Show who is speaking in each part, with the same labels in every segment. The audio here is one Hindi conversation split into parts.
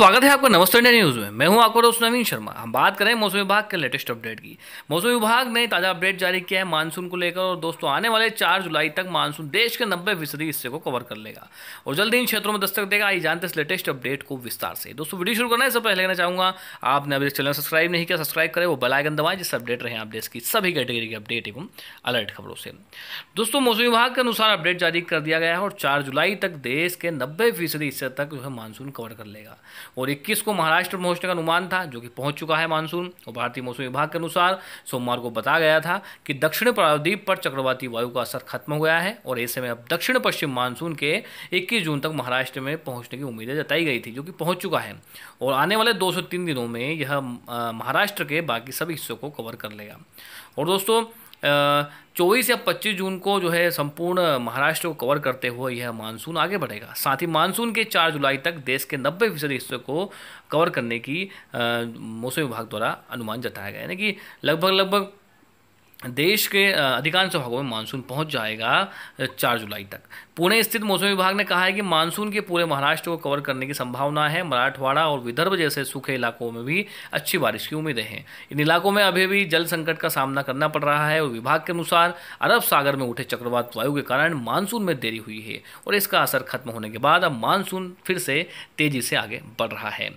Speaker 1: स्वागत है आपका नमस्ते इंडिया न्यूज़ में मैं हूं आपका दोस्त नवीन शर्मा हम बात करें मौसम विभाग के लेटेस्ट अपडेट की मौसम विभाग ने ताज़ा अपडेट जारी किया है मानसून को लेकर और दोस्तों आने वाले चार जुलाई तक मानसून देश के नब्बे फीसदी हिस्से को कवर कर लेगा और जल्द इन क्षेत्रों में दस्तक देगा आई जानते इस लेटेस्ट अपडेट को विस्तार से दोस्तों वीडियो शुरू करना है पहले लेना चाहूँगा आपने अभी चैनल सब्सक्राइब नहीं किया सब्सक्राइब करें वो बेलाइकन दबाएं जिससे अपडेट रहे आप देश की सभी कैटेगरी के अपडेट एवं अलर्ट खबरों से दोस्तों मौसम विभाग के अनुसार अपडेट जारी कर दिया गया है और चार जुलाई तक देश के नब्बे फीसदी हिस्से तक जो है मानसून कवर कर लेगा और इक्कीस को महाराष्ट्र पहुंचने पहुँचने का अनुमान था जो कि पहुँच चुका है मानसून और भारतीय मौसम विभाग के अनुसार सोमवार को बताया गया था कि दक्षिण प्रायद्वीप पर चक्रवाती वायु का असर खत्म हो गया है और ऐसे में अब दक्षिण पश्चिम मानसून के इक्कीस जून तक महाराष्ट्र में पहुँचने की उम्मीदें जताई गई थी जो कि पहुँच चुका है और आने वाले दो दिनों में यह महाराष्ट्र के बाकी सभी हिस्सों को कवर कर लेगा और दोस्तों चौबीस या पच्चीस जून को जो है संपूर्ण महाराष्ट्र को कवर करते हुए यह मानसून आगे बढ़ेगा साथ ही मानसून के चार जुलाई तक देश के नब्बे फीसदी हिस्से को कवर करने की मौसम विभाग द्वारा अनुमान जताया गया यानी कि लगभग लगभग देश के अधिकांश भागों में मानसून पहुंच जाएगा चार जुलाई तक पुणे स्थित मौसम विभाग ने कहा है कि मानसून के पूरे महाराष्ट्र को कवर करने की संभावना है मराठवाड़ा और विदर्भ जैसे सूखे इलाकों में भी अच्छी बारिश की उम्मीदें हैं इन इलाकों में अभी भी जल संकट का सामना करना पड़ रहा है और विभाग के अनुसार अरब सागर में उठे चक्रवात वायु के कारण मानसून में देरी हुई है और इसका असर खत्म होने के बाद अब मानसून फिर से तेजी से आगे बढ़ रहा है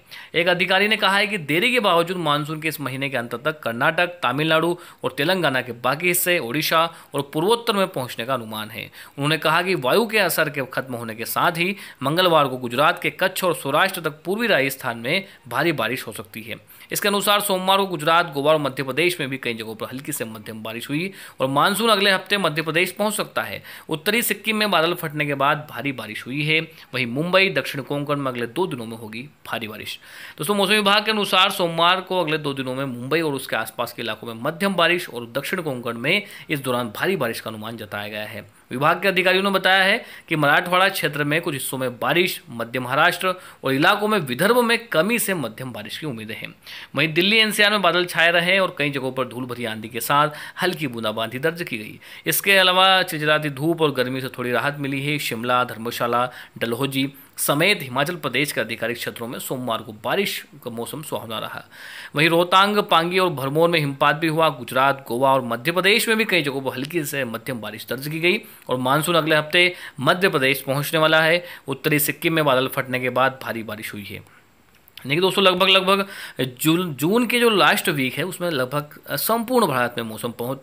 Speaker 1: एक अधिकारी ने कहा है कि देरी के बावजूद मानसून के इस महीने के अंत तक कर्नाटक तमिलनाडु और तेलंगाना के के बाकी हिस्से ओडिशा और पूर्वोत्तर में पहुंचने का अनुमान है उन्होंने कहा कि वायु के असर के खत्म होने के साथ ही मंगलवार को गुजरात के कच्छ और सौराष्ट्र तक पूर्वी राजस्थान में भारी बारिश हो सकती है इसके अनुसार सोमवार को गुजरात गोवा और मध्य प्रदेश में भी कई जगहों पर हल्की से मध्यम बारिश हुई और मानसून अगले हफ्ते मध्य प्रदेश पहुंच सकता है उत्तरी सिक्किम में बादल फटने के बाद भारी बारिश हुई है वहीं मुंबई दक्षिण कोंकण में अगले दो दिनों में होगी भारी बारिश दोस्तों मौसम विभाग के अनुसार सोमवार को अगले दो दिनों में मुंबई और उसके आसपास के इलाकों में मध्यम बारिश और दक्षिण कोंकण में इस दौरान भारी बारिश का अनुमान जताया गया है विभाग के अधिकारियों ने बताया है कि मराठवाड़ा क्षेत्र में कुछ हिस्सों में बारिश मध्य महाराष्ट्र और इलाकों में विदर्भ में कमी से मध्यम बारिश की उम्मीदें हैं वहीं दिल्ली एनसीआर में बादल छाए रहे और कई जगहों पर धूल भरी आंधी के साथ हल्की बूंदाबांदी दर्ज की गई इसके अलावा चिचराती धूप और गर्मी से थोड़ी राहत मिली है शिमला धर्मशाला डलहौजी समेत हिमाचल प्रदेश के आधिकारिक क्षेत्रों में सोमवार को बारिश का मौसम सुहावना रहा वहीं रोहतांग पांगी और भरमौर में हिमपात भी हुआ गुजरात गोवा और मध्य प्रदेश में भी कई जगहों पर हल्की से मध्यम बारिश दर्ज की गई और मानसून अगले हफ्ते मध्य प्रदेश पहुंचने वाला है उत्तरी सिक्किम में बादल फटने के बाद भारी बारिश हुई है देखिए दोस्तों लगभग लगभग जून जून के जो लास्ट वीक है उसमें लगभग संपूर्ण भारत में मौसम पहुंच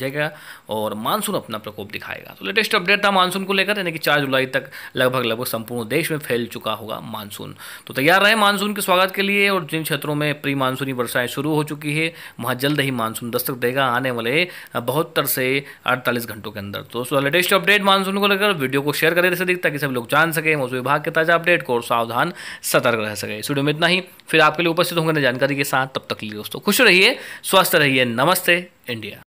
Speaker 1: जाएगा और मानसून अपना प्रकोप दिखाएगा तो लेटेस्ट अपडेट था मानसून को लेकर यानी कि चार जुलाई तक लगभग लगभग संपूर्ण देश में फैल चुका होगा मानसून तो तैयार रहे मानसून के स्वागत के लिए और जिन क्षेत्रों में प्री मानसूनी वर्षाएँ शुरू हो चुकी है वहाँ जल्द ही मानसून दस्तक देगा आने वाले बहत्तर से अड़तालीस घंटों के अंदर दोस्तों लेटेस्ट अपडेट मानसून को लेकर वीडियो को शेयर करें जैसे ताकि सब लोग जान सके मौसम विभाग के ताज़ा अपडेट को और सावधान सतर्क रह सके इस वीडियो में इतना ही फिर आपके लिए उपस्थित होंगे जानकारी के साथ तब तक लिए दोस्तों खुश रहिए स्वस्थ रहिए नमस्ते इंडिया